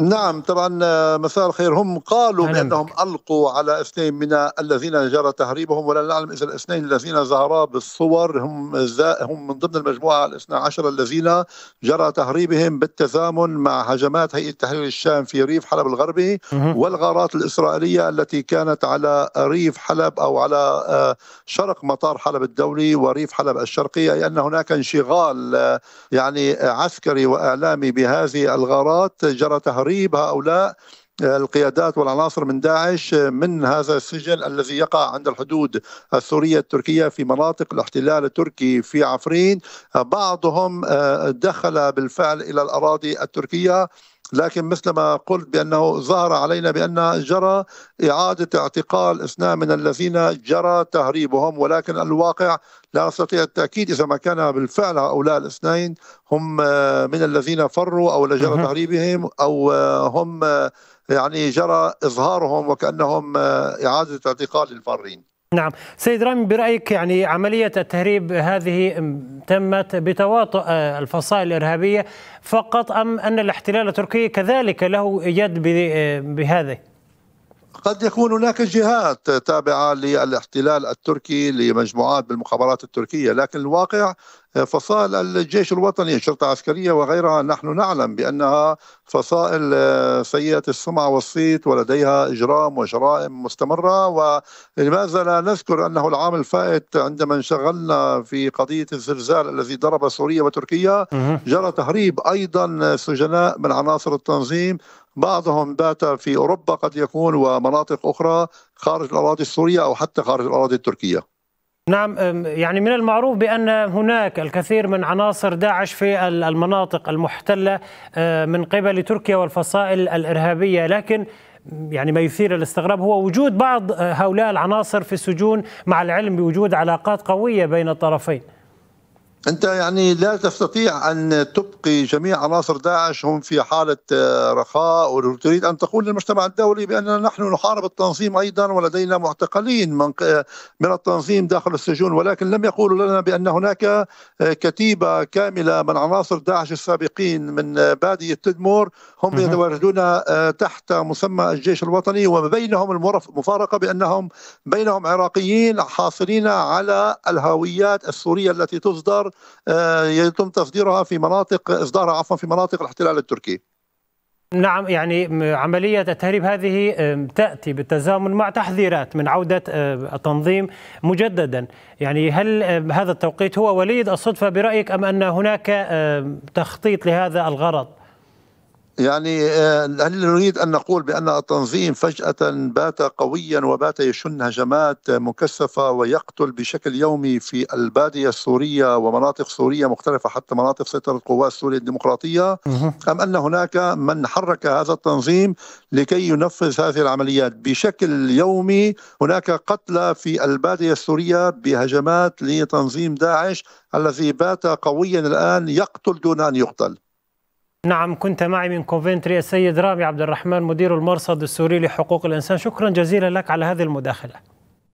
نعم طبعا آه، مساء الخير هم قالوا بانهم القوا على اثنين من الذين جرى تهريبهم ولا نعلم اذا الاثنين الذين ظهرا بالصور هم هم من ضمن المجموعه الاثنا عشر الذين جرى تهريبهم بالتزامن مع هجمات هيئه تحرير الشام في ريف حلب الغربي والغارات الاسرائيليه التي كانت على ريف حلب او على آه، شرق مطار حلب الدولي وريف حلب الشرقيه لان يعني هناك انشغال آه، يعني عسكري واعلامي بهذه الغارات جرى تهريبهم تهريب هؤلاء آه، القيادات والعناصر من داعش آه، من هذا السجن الذي يقع عند الحدود السوريه التركيه في مناطق الاحتلال التركي في عفرين آه، بعضهم دخل بالفعل الى الاراضي التركيه لكن مثل ما قلت بأنه ظهر علينا بأن جرى إعادة اعتقال اثنان من الذين جرى تهريبهم ولكن الواقع لا نستطيع التأكيد إذا ما كان بالفعل هؤلاء الاثنين هم من الذين فروا أو لجرى تهريبهم أو هم يعني جرى إظهارهم وكأنهم إعادة اعتقال الفارين نعم سيد رامي برأيك يعني عملية التهريب هذه تمت بتواطؤ آه، الفصائل الإرهابية فقط أم أن الاحتلال التركي كذلك له يد آه، بهذه قد يكون هناك جهات تابعه للاحتلال التركي لمجموعات بالمخابرات التركيه، لكن الواقع فصائل الجيش الوطني الشرطة العسكرية وغيرها نحن نعلم بانها فصائل آه، سيئه السمعه والصيت ولديها اجرام وجرائم مستمره ولماذا لا نذكر انه العام الفائت عندما انشغلنا في قضيه الزلزال الذي ضرب سوريا وتركيا جرى تهريب ايضا سجناء من عناصر التنظيم بعضهم بات في اوروبا قد يكون ومناطق اخرى خارج الاراضي السوريه او حتى خارج الاراضي التركيه. نعم يعني من المعروف بان هناك الكثير من عناصر داعش في المناطق المحتله من قبل تركيا والفصائل الارهابيه لكن يعني ما يثير الاستغراب هو وجود بعض أه، هؤلاء العناصر في السجون مع العلم بوجود علاقات قويه بين الطرفين. انت يعني لا تستطيع ان تبقي جميع عناصر داعش هم في حاله آه، رخاء وتريد ان تقول للمجتمع الدولي باننا نحن نحارب التنظيم ايضا ولدينا معتقلين من آه، من التنظيم داخل السجون ولكن لم يقولوا لنا بان هناك آه، كتيبه كامله من عناصر داعش السابقين من باديه تدمر هم يتواجدون تحت مسمى الجيش الوطني وبينهم المفارقه بانهم بينهم عراقيين حاصلين على الهويات السوريه التي تصدر آه، يتم تصديرها في مناطق اصدارها عفوا في مناطق الاحتلال التركي نعم يعني عملية التهريب هذه آه، تأتي بالتزامن مع تحذيرات من عودة آه، التنظيم مجددا يعني هل هذا التوقيت هو وليد الصدفة برأيك أم أن هناك تخطيط لهذا الغرض؟ يعني آه، هل نريد ان نقول بان التنظيم فجاه بات قويا وبات يشن هجمات مكثفه ويقتل بشكل يومي في الباديه السوريه ومناطق سوريه مختلفه حتى مناطق سيطره القوات السوريه الديمقراطيه ام ان هناك من حرك هذا التنظيم لكي ينفذ هذه العمليات بشكل يومي هناك قتلى في الباديه السوريه بهجمات لتنظيم داعش الذي بات قويا الان يقتل دون ان يقتل نعم كنت معي من كوفنتري السيد رامي عبد الرحمن مدير المرصد السوري لحقوق الإنسان شكرا جزيلا لك على هذه المداخلة